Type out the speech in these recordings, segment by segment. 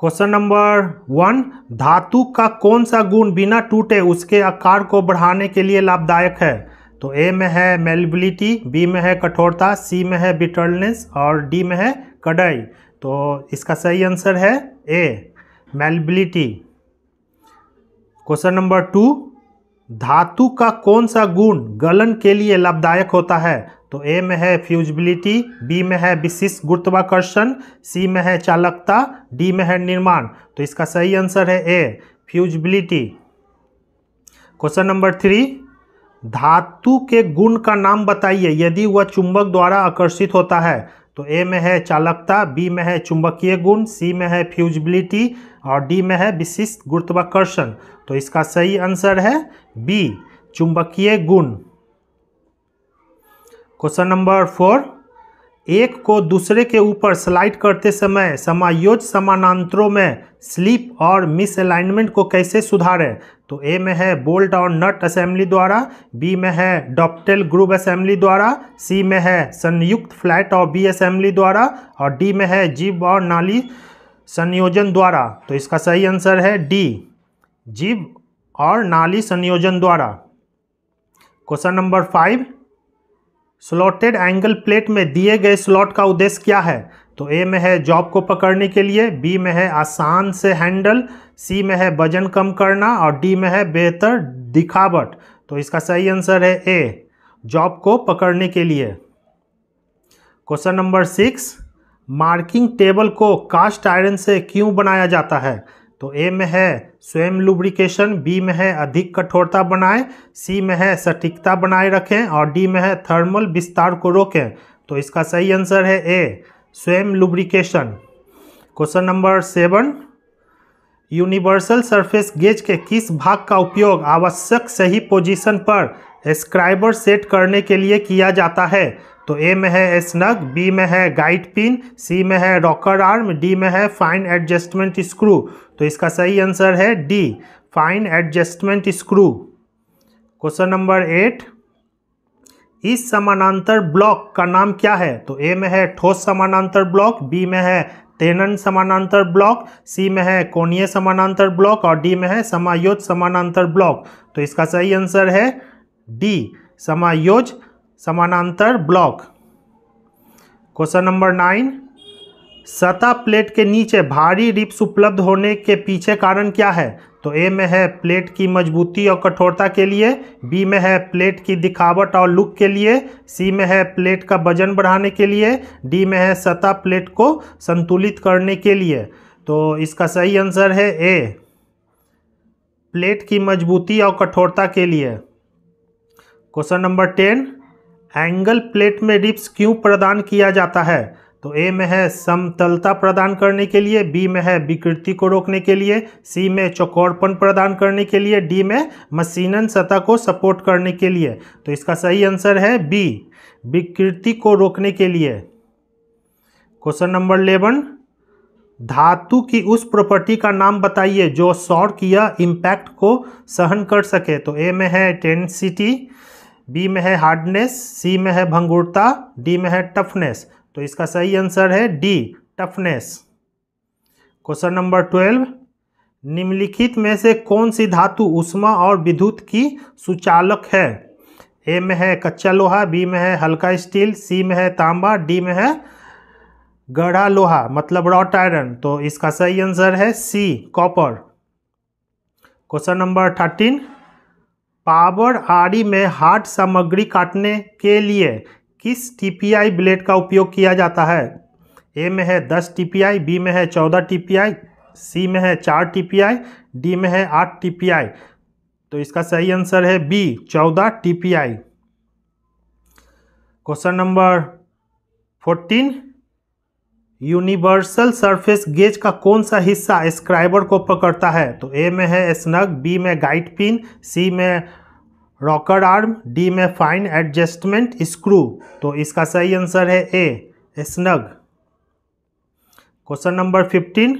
question number one धातु का कौन सा गुण बिना टूटे उसके आकार को बढ़ाने के लिए लाभदायक है तो ए में है मेलेबिलिटी बी में है कठोरता सी में है बिटरनेस और डी में है कड़ाई तो इसका सही आंसर है A malleability question number two धातु का कौन सा गुण गलन के लिए लाभदायक होता है तो ए में है फ्यूजबिलिटी बी में है विशिष्ट गुरुत्वाकर्षण सी में है चालकता डी में है निर्माण तो इसका सही आंसर है A fusibility question number three धातु के गुण का नाम बताइए यदि वह चुंबक द्वारा आकर्षित होता है तो ए में है चालकता बी में है चुंबकीय गुण सी में है फ्यूजबिलिटी और डी में है विशिष्ट गुरुत्वाकर्षण तो इसका सही आंसर है बी चुंबकीय गुण क्वेश्चन नंबर फोर एक को दूसरे के ऊपर स्लाइड करते समय समायोज समानांतरों में स्लिप और मिसअलाइनमेंट को कैसे सुधारें तो ए में है बोल्ट और नट असेंबली द्वारा बी में है डॉप्टेल ग्रुप असेंबली द्वारा सी में है संयुक्त फ्लैट और बी असेंबली द्वारा और डी में है जीव और नाली संयोजन द्वारा तो इसका सही आंसर है डी जीव और नाली संयोजन द्वारा question number five slotted angle plate में दिए गए स्लॉट का उद्देश्य क्या है तो ए में है जॉब को पकड़ने के लिए बी में है आसान से हैंडल सी में है वजन कम करना और डी में है बेहतर दिखावट तो इसका सही आंसर है ए जॉब को पकड़ने के लिए question number six marking table को कास्ट आयरन से क्यों बनाया जाता है तो ए में है स्वयं लुब्रिकेशन बी में है अधिक कठोरता बनाए सी में है सटीकता बनाए रखें और डी में है थर्मल विस्तार को रोकें तो इसका सही आंसर है ए स्वयं lubrication question number seven universal surface gauge के किस भाग का उपयोग आवश्यक सही पोजीशन पर स्क्राइबर सेट करने के लिए किया जाता है तो ए में है स्नग बी में है गाइड पिन सी में है रॉकर आर्म डी में है फाइन एडजस्टमेंट स्क्रू तो इसका सही आंसर है D fine adjustment screw question number eight इस समानांतर ब्लॉक का नाम क्या है तो ए में है ठोस समानांतर ब्लॉक बी में है तेनन समानांतर ब्लॉक सी में है कोणीय समानांतर ब्लॉक और डी में है समायोज समानांतर ब्लॉक तो इसका सही आंसर है डी समायोज समानांतर ब्लॉक क्वेश्चन नंबर नाइन सतह प्लेट के नीचे भारी रिप्स उपलब्ध होने के पीछे कारण क्या है तो ए में है प्लेट की मजबूती और कठोरता के लिए बी में है प्लेट की दिखावट और लुक के लिए सी में है प्लेट का वजन बढ़ाने के लिए डी में है सतह प्लेट को संतुलित करने के लिए तो इसका सही आंसर है ए प्लेट की मजबूती और कठोरता के लिए question number ten angle plate में रिप्स क्यों प्रदान किया जाता है तो ए में है समतलता प्रदान करने के लिए बी में है विकृति को रोकने के लिए सी में चौकोरपन प्रदान करने के लिए डी में मशीनन सतह को सपोर्ट करने के लिए तो इसका सही आंसर है बी विकृति को रोकने के लिए क्वेश्चन नंबर इलेवन धातु की उस प्रॉपर्टी का नाम बताइए जो सौर या इम्पैक्ट को सहन कर सके तो ए में है टेंसिटी बी में है हार्डनेस सी में है भंगुरता डी में है टफनेस तो इसका सही आंसर है D toughness question number twelve निम्नलिखित में से कौन सी धातु उष्मा और विद्युत की सुचालक है ए में है कच्चा लोहा बी में है हल्का स्टील सी में है तांबा डी में है गढ़ा लोहा मतलब रॉट आयरन तो इसका सही आंसर है C copper question number thirteen power आरी में हार्ड सामग्री काटने के लिए किस टीपीआई ब्लेड का उपयोग किया जाता है ए में है दस टीपीआई बी में है चौदह टीपीआई सी में है चार टीपीआई डी में है आठ टीपीआई तो इसका सही आंसर है बी चौदह TPI question number fourteen universal surface gauge का कौन सा हिस्सा स्क्राइबर को पकड़ता है तो ए में है स्नग बी में गाइड पिन सी में रॉकर आर्म डी में फाइन एडजस्टमेंट स्क्रू तो इसका सही आंसर है A snug question number fifteen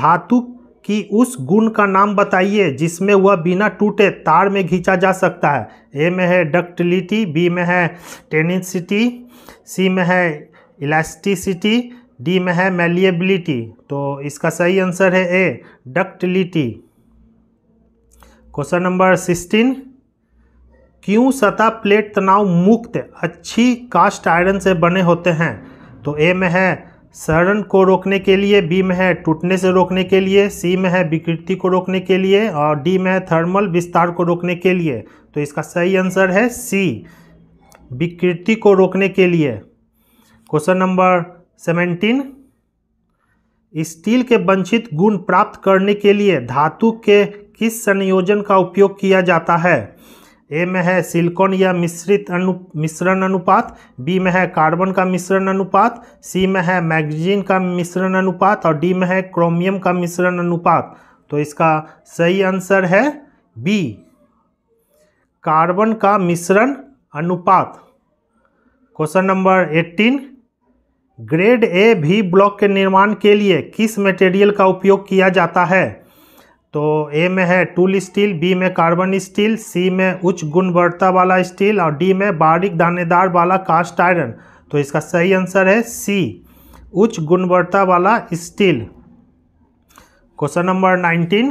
धातु की उस गुण का नाम बताइए जिसमें वह बिना टूटे तार में खींचा जा सकता है ए में है डक्टिलिटी बी में है टेनिसिटी सी में है इलास्टिसिटी डी में है मेलिएबिलिटी तो इसका सही आंसर है A ductility question number sixteen क्यों सतह प्लेट तनाव मुक्त अच्छी कास्ट आयरन से बने होते हैं तो ए में है सरण को रोकने के लिए बी में है टूटने से रोकने के लिए सी में है विकृति को रोकने के लिए और डी में है थर्मल विस्तार को रोकने के लिए तो इसका सही आंसर है सी विकृति को रोकने के लिए क्वेश्चन नंबर सेवेंटीन स्टील के वंचित गुण प्राप्त करने के लिए धातु के किस संयोजन का उपयोग किया जाता है ए में है सिलिकॉन या मिश्रित अनु मिश्रण अनुपात बी में है कार्बन का मिश्रण अनुपात सी में है मैगजीन का मिश्रण अनुपात और डी में है क्रोमियम का मिश्रण अनुपात तो इसका सही आंसर है बी कार्बन का मिश्रण अनुपात question number eighteen grade A भी ब्लॉक के निर्माण के लिए किस मटेरियल का उपयोग किया जाता है तो ए में है टूल स्टील बी में कार्बन स्टील सी में उच्च गुणवत्ता वाला स्टील और डी में बारीक दानेदार वाला कास्ट आयरन तो इसका सही आंसर है सी उच्च गुणवत्ता वाला स्टील क्वेश्चन नंबर नाइनटीन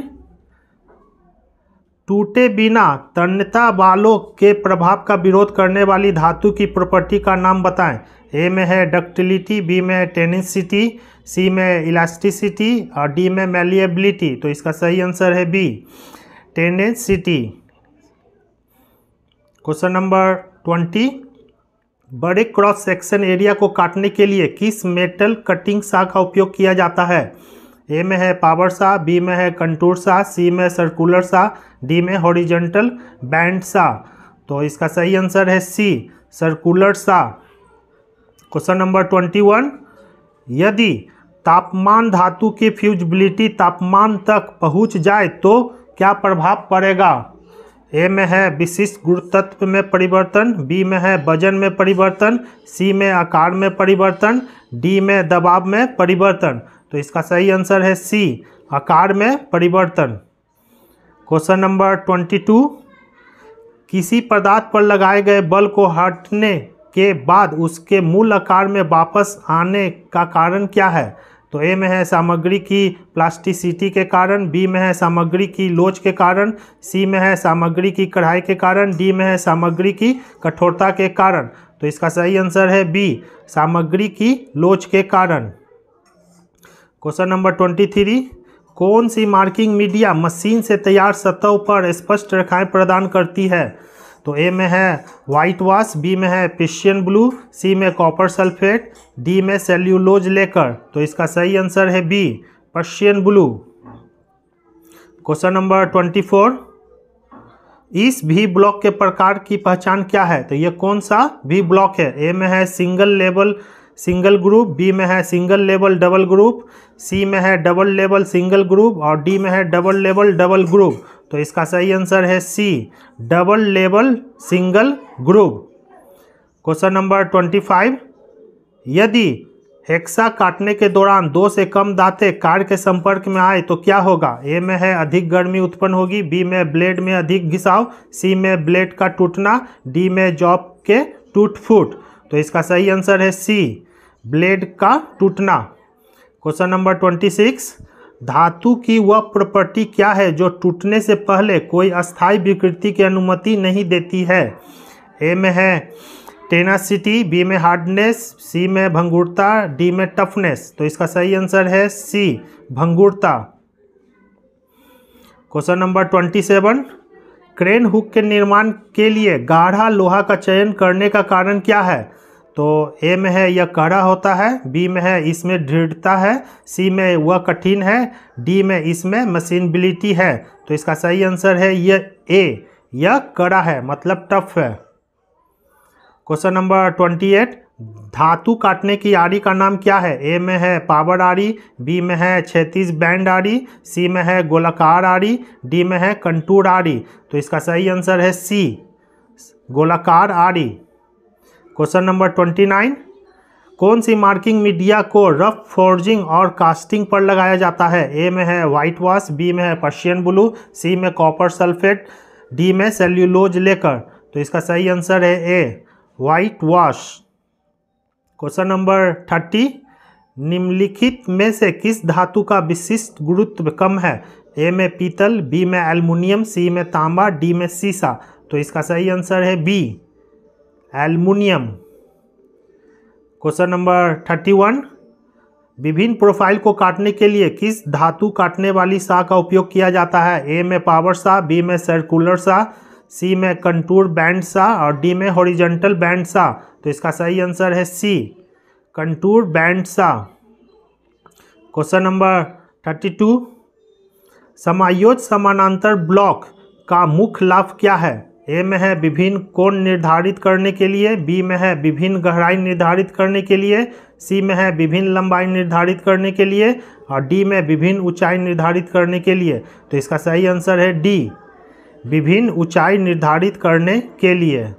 टूटे बिना तन्यता वालों के प्रभाव का विरोध करने वाली धातु की प्रॉपर्टी का नाम बताएं ए में है डक्टिलिटी बी में टेनिसिटी सी में इलास्टिसिटी और डी में मेलिएबिलिटी तो इसका सही आंसर है B tenacity question number twenty बड़े क्रॉस सेक्शन एरिया को काटने के लिए किस मेटल कटिंग सा का उपयोग किया जाता है ए में है पावर सा बी में है कंटूर सा सी में सर्कुलर सा डी में हॉरिजेंटल बैंड सा तो इसका सही आंसर है सी सर्कुलर सा क्वेश्चन नंबर ट्वेंटी वन यदि तापमान धातु की फ्यूजबिलिटी तापमान तक पहुंच जाए तो क्या प्रभाव पड़ेगा ए में है विशिष्ट गुरुतत्व में परिवर्तन बी में है वजन में परिवर्तन सी में आकार में परिवर्तन डी में दबाव में परिवर्तन तो इसका सही आंसर है सी आकार में परिवर्तन क्वेश्चन नंबर ट्वेंटी टू किसी पदार्थ पर लगाए गए बल को हटने के बाद उसके मूल आकार में वापस आने का कारण क्या है तो ए में है सामग्री की प्लास्टिसिटी के कारण बी में है सामग्री की लोच के कारण सी में है सामग्री की कढ़ाई के कारण डी में है सामग्री की कठोरता के कारण तो इसका सही आंसर है बी सामग्री की लोच के कारण क्वेश्चन नंबर ट्वेंटी थ्री कौन सी मार्किंग मीडिया मशीन से तैयार सतह पर स्पष्ट रेखाएं प्रदान करती है तो ए में है वाइट वाश बी में है पिशियन ब्लू सी में कॉपर सल्फेट डी में सेल्यूलोज लेकर तो इसका सही आंसर है B Persian blue question number twenty four इस भी ब्लॉक के प्रकार की पहचान क्या है तो ये कौन सा भी ब्लॉक है ए में है single level single group B में है single level double group C में है डबल लेवल सिंगल ग्रुप और डी में है डबल लेवल डबल ग्रुप तो इसका सही आंसर है C double level single group question number twenty five यदि हेक्सा काटने के दौरान दो से कम दांते कार के संपर्क में आए तो क्या होगा ए में है अधिक गर्मी उत्पन्न होगी बी में ब्लेड में अधिक घिसाव सी में ब्लेड का टूटना डी में जॉब के टूट फूट तो इसका सही आंसर है सी ब्लेड का टूटना क्वेश्चन नंबर ट्वेंटी सिक्स धातु की वह प्रॉपर्टी क्या है जो टूटने से पहले कोई अस्थायी विकृति की अनुमति नहीं देती है ए में है टेनासिटी बी में हार्डनेस सी में भंगुरता डी में टफनेस तो इसका सही आंसर है सी भंगुरता question number twenty seven crane hook के निर्माण के लिए गाढ़ा लोहा का चयन करने का कारण क्या है तो ए में है यह कड़ा होता है बी में है इसमें दृढ़ता है सी में वह कठिन है डी में इसमें मशीनबिलिटी है तो इसका सही आंसर है यह ए यह कड़ा है मतलब टफ है क्वेश्चन नंबर ट्वेंटी एट धातु काटने की आरी का नाम क्या है ए में है पावर आरी बी में है छत्तीस बैंड आरी सी में है गोलाकार आरी डी में है कंटूर आरी तो इसका सही आंसर है सी गोलाकार आरी क्वेश्चन नंबर ट्वेंटी नाइन कौन सी मार्किंग मीडिया को रफ फोर्जिंग और कास्टिंग पर लगाया जाता है ए में है वाइट वॉश बी में है पर्शियन ब्लू सी में कॉपर सल्फेट डी में सेल्यूलोज लेकर तो इसका सही आंसर है A white wash question number thirty निम्नलिखित में से किस धातु का विशिष्ट गुरुत्व कम है ए में पीतल बी में एल्मोनियम सी में तांबा डी में सीसा तो इसका सही आंसर है B aluminium question number thirty one विभिन्न प्रोफाइल को काटने के लिए किस धातु काटने वाली सा का उपयोग किया जाता है ए में पावर सा बी में सर्कुलर सा सी में कंटूर बैंड सा और डी में हॉरिजेंटल बैंड सा तो इसका सही आंसर है सी कंटूर बैंड सा क्वेश्चन नंबर थर्टी टू समायोज समानांतर ब्लॉक का मुख्य लाभ क्या है ए में है विभिन्न कोण निर्धारित करने के लिए बी में है विभिन्न गहराई निर्धारित करने के लिए सी में है विभिन्न लंबाई निर्धारित करने के लिए और डी में विभिन्न ऊंचाई निर्धारित करने के लिए तो इसका सही आंसर है डी विभिन्न ऊंचाई निर्धारित करने के लिए